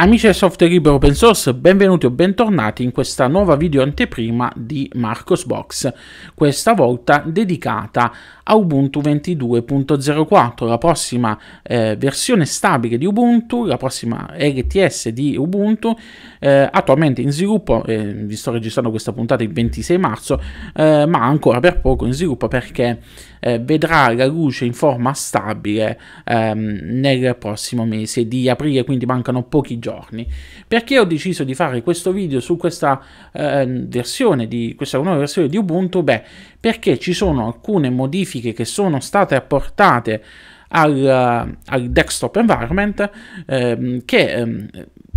Amici del software libero open source, benvenuti o bentornati in questa nuova video anteprima di Marcosbox, questa volta dedicata a Ubuntu 22.04, la prossima eh, versione stabile di Ubuntu, la prossima LTS di Ubuntu, eh, attualmente in sviluppo, eh, vi sto registrando questa puntata il 26 marzo, eh, ma ancora per poco in sviluppo perché eh, vedrà la luce in forma stabile ehm, nel prossimo mese di aprile, quindi mancano pochi giorni. Perché ho deciso di fare questo video su questa, eh, versione di, questa nuova versione di Ubuntu? Beh, perché ci sono alcune modifiche che sono state apportate al, al desktop environment ehm, che... Ehm,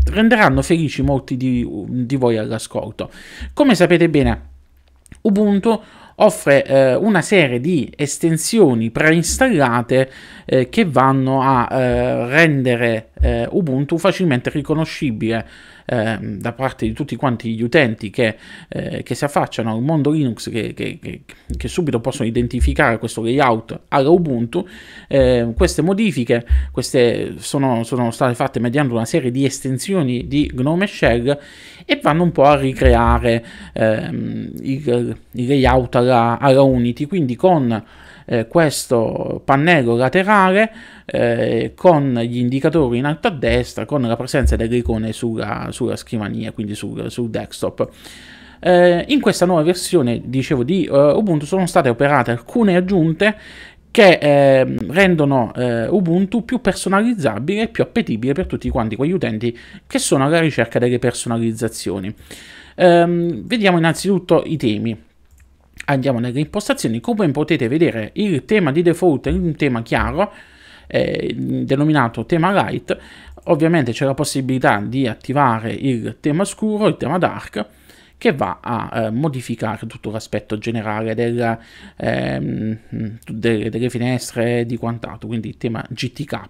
renderanno felici molti di, di voi all'ascolto. Come sapete bene, Ubuntu offre eh, una serie di estensioni preinstallate eh, che vanno a eh, rendere eh, Ubuntu facilmente riconoscibile eh, da parte di tutti quanti gli utenti che, eh, che si affacciano al mondo Linux, che, che, che, subito possono identificare questo layout alla Ubuntu, eh, queste modifiche queste sono, sono, state fatte mediante una serie di estensioni di Gnome Shell e vanno un po' a ricreare ehm, il, il, layout alla, alla Unity, quindi con eh, questo pannello laterale eh, con gli indicatori in alto a destra, con la presenza delle icone sulla, sulla scrivania, quindi sul, sul desktop. Eh, in questa nuova versione, dicevo, di eh, Ubuntu sono state operate alcune aggiunte che eh, rendono eh, Ubuntu più personalizzabile e più appetibile per tutti quanti quegli utenti che sono alla ricerca delle personalizzazioni. Ehm, vediamo innanzitutto i temi andiamo nelle impostazioni, come potete vedere il tema di default è un tema chiaro, eh, denominato tema light, ovviamente c'è la possibilità di attivare il tema scuro, il tema dark, che va a eh, modificare tutto l'aspetto generale della, ehm, delle, delle finestre e di quant'altro, quindi il tema GTK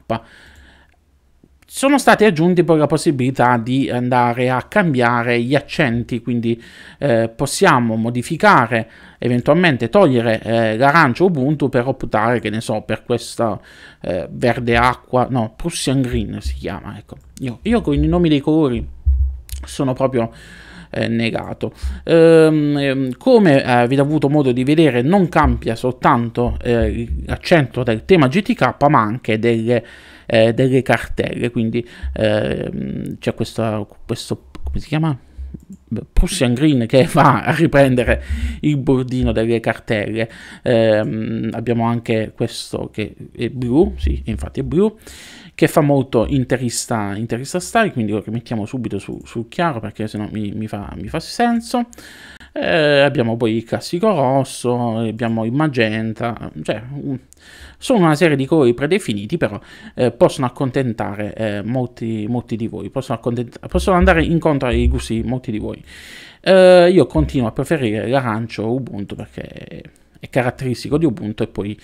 sono stati aggiunti poi la possibilità di andare a cambiare gli accenti, quindi eh, possiamo modificare, eventualmente togliere eh, l'arancio Ubuntu per optare, che ne so, per questa eh, verde acqua, no, Prussian Green si chiama, ecco. Io, io con i nomi dei colori sono proprio eh, negato. Ehm, ehm come eh, avete avuto modo di vedere non cambia soltanto eh, l'accento del tema GTK ma anche delle, eh, delle cartelle, quindi ehm, c'è questo, questo, come si chiama? Prussian Green che va a riprendere il bordino delle cartelle. Eh, abbiamo anche questo che è blu, sì, infatti è blu, che fa molto interista, interista style, quindi lo rimettiamo subito su, su chiaro perché sennò mi, mi, fa, mi fa senso. Eh, abbiamo poi il classico rosso, abbiamo il magenta, cioè sono una serie di colori predefiniti, però eh, possono accontentare eh, molti, molti, di voi, possono, possono, andare incontro ai gusti di molti di voi. Eh, io continuo a preferire l'arancio Ubuntu perché è caratteristico di Ubuntu e poi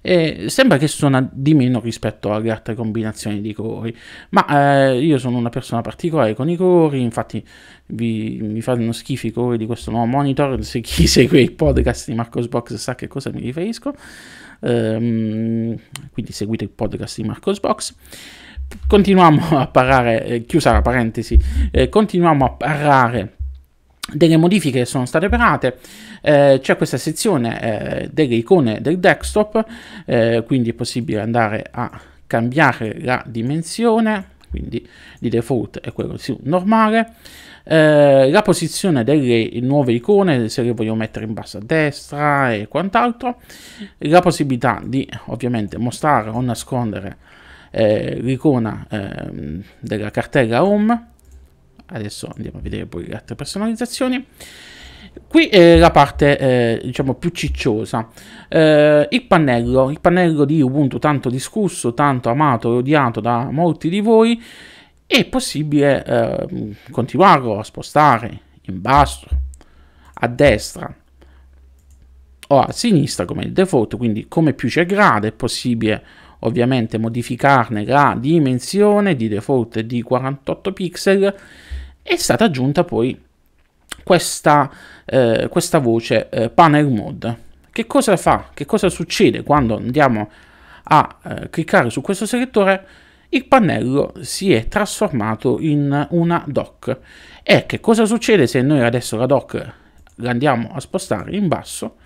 eh, sembra che suona di meno rispetto alle altre combinazioni di colori, ma eh, io sono una persona particolare con i colori, infatti vi, mi fanno schifo i colori di questo nuovo monitor, se chi segue il podcast di Marcosbox sa che cosa mi riferisco, ehm, quindi seguite il podcast di Marcosbox continuiamo a parlare, eh, chiusa la parentesi, eh, continuiamo a parlare delle modifiche che sono state operate eh, c'è questa sezione eh, delle icone del desktop eh, quindi è possibile andare a cambiare la dimensione quindi di default è quello su normale eh, la posizione delle nuove icone se le voglio mettere in basso a destra e quant'altro la possibilità di ovviamente mostrare o nascondere eh, l'icona ehm, della cartella home adesso andiamo a vedere poi le altre personalizzazioni qui è la parte eh, diciamo più cicciosa eh, il pannello il pannello di Ubuntu tanto discusso tanto amato e odiato da molti di voi è possibile eh, continuarlo a spostare in basso a destra o a sinistra come il default quindi come più ci aggrada è possibile ovviamente modificarne la dimensione di default di 48 pixel è stata aggiunta poi questa, eh, questa voce eh, panel mode. Che cosa fa? Che cosa succede quando andiamo a eh, cliccare su questo selettore? Il pannello si è trasformato in una dock. E che cosa succede se noi adesso la dock la andiamo a spostare in basso?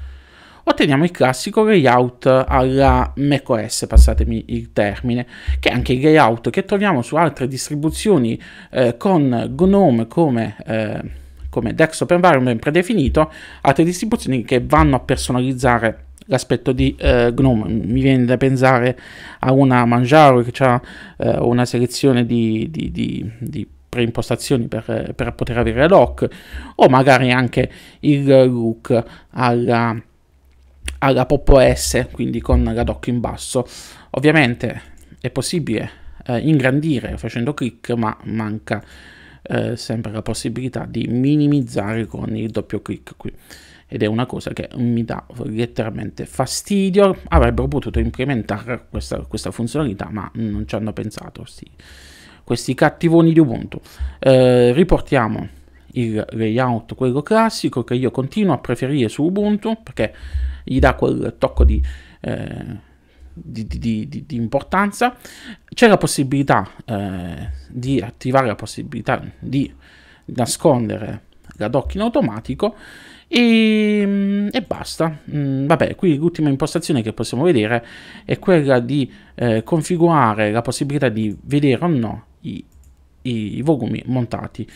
otteniamo il classico layout alla macOS, passatemi il termine, che è anche il layout che troviamo su altre distribuzioni eh, con GNOME come... Eh, come desktop environment predefinito, altre distribuzioni che vanno a personalizzare l'aspetto di eh, GNOME. Mi viene da pensare a una Manjaro che ha eh, una selezione di, di, di, di preimpostazioni per, per, poter avere lock o magari anche il look alla alla Poppo S, quindi con l'adocchio in basso. Ovviamente è possibile eh, ingrandire facendo clic, ma manca eh, sempre la possibilità di minimizzare con il doppio clic qui. Ed è una cosa che mi dà letteralmente fastidio. Avrebbero potuto implementare questa, questa funzionalità, ma non ci hanno pensato. Sì. Questi cattivoni di Ubuntu. Eh, riportiamo il layout quello classico che io continuo a preferire su Ubuntu perché gli dà quel tocco di, eh, di, di, di importanza. C'è la possibilità eh, di attivare la possibilità di nascondere la doc in automatico e, mm, e basta. Mm, vabbè, qui l'ultima impostazione che possiamo vedere è quella di eh, configurare la possibilità di vedere o no i, i volumi montati.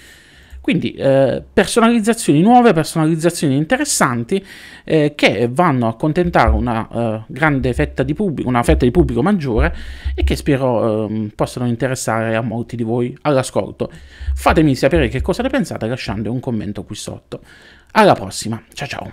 Quindi eh, personalizzazioni nuove, personalizzazioni interessanti eh, che vanno a contentare una eh, grande fetta di pubblico, una fetta di pubblico maggiore e che spero ehm, possano interessare a molti di voi all'ascolto. Fatemi sapere che cosa ne pensate lasciando un commento qui sotto. Alla prossima, ciao ciao!